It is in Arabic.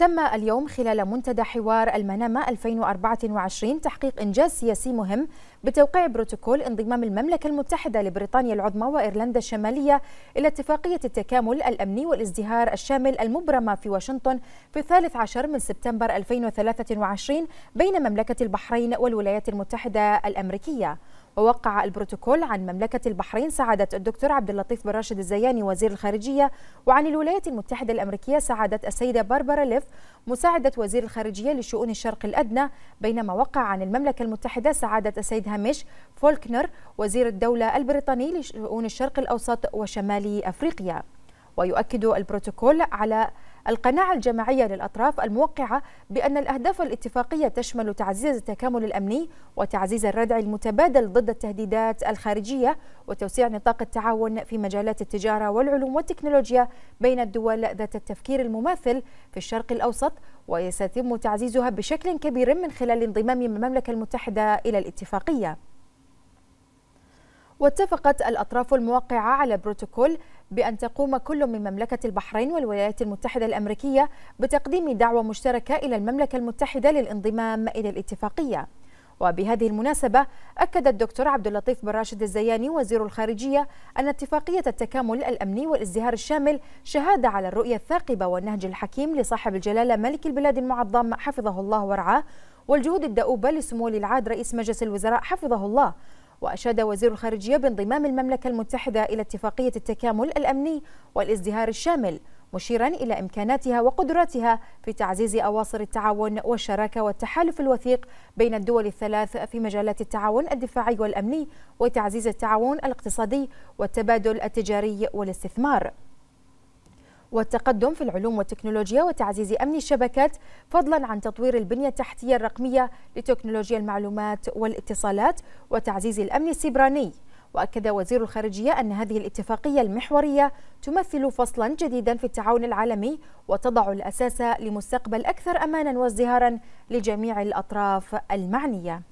تم اليوم خلال منتدى حوار المنامة 2024 تحقيق إنجاز سياسي مهم بتوقيع بروتوكول انضمام المملكة المتحدة لبريطانيا العظمى وإيرلندا الشمالية إلى اتفاقية التكامل الأمني والازدهار الشامل المبرمة في واشنطن في الثالث عشر من سبتمبر 2023 بين مملكة البحرين والولايات المتحدة الأمريكية ووقع البروتوكول عن مملكة البحرين سعادة الدكتور عبد اللطيف بن راشد الزياني وزير الخارجية وعن الولايات المتحدة الأمريكية سعادة السيدة باربرا ليف مساعدة وزير الخارجية لشؤون الشرق الأدنى بينما وقع عن المملكة المتحدة سعادة السيد هامش فولكنر وزير الدولة البريطاني لشؤون الشرق الأوسط وشمال أفريقيا ويؤكد البروتوكول على القناعة الجماعية للأطراف الموقعة بأن الأهداف الاتفاقية تشمل تعزيز التكامل الأمني وتعزيز الردع المتبادل ضد التهديدات الخارجية وتوسيع نطاق التعاون في مجالات التجارة والعلوم والتكنولوجيا بين الدول ذات التفكير المماثل في الشرق الأوسط وسيتم تعزيزها بشكل كبير من خلال انضمام المملكة المتحدة إلى الاتفاقية. واتفقت الأطراف الموقعة على بروتوكول بأن تقوم كل من مملكة البحرين والولايات المتحدة الأمريكية بتقديم دعوة مشتركة إلى المملكة المتحدة للانضمام إلى الاتفاقية وبهذه المناسبة أكد الدكتور عبد اللطيف بن راشد الزياني وزير الخارجية أن اتفاقية التكامل الأمني والازدهار الشامل شهادة على الرؤية الثاقبة والنهج الحكيم لصاحب الجلالة ملك البلاد المعظم حفظه الله ورعاه والجهود الدؤوبة لسمو العاد رئيس مجلس الوزراء حفظه الله وأشاد وزير الخارجية بانضمام المملكة المتحدة إلى اتفاقية التكامل الأمني والازدهار الشامل مشيرا إلى إمكاناتها وقدراتها في تعزيز أواصر التعاون والشراكة والتحالف الوثيق بين الدول الثلاث في مجالات التعاون الدفاعي والأمني وتعزيز التعاون الاقتصادي والتبادل التجاري والاستثمار والتقدم في العلوم والتكنولوجيا وتعزيز أمن الشبكات فضلا عن تطوير البنية التحتية الرقمية لتكنولوجيا المعلومات والاتصالات وتعزيز الأمن السيبراني وأكد وزير الخارجية أن هذه الاتفاقية المحورية تمثل فصلا جديدا في التعاون العالمي وتضع الأساس لمستقبل أكثر أمانا وازدهارا لجميع الأطراف المعنية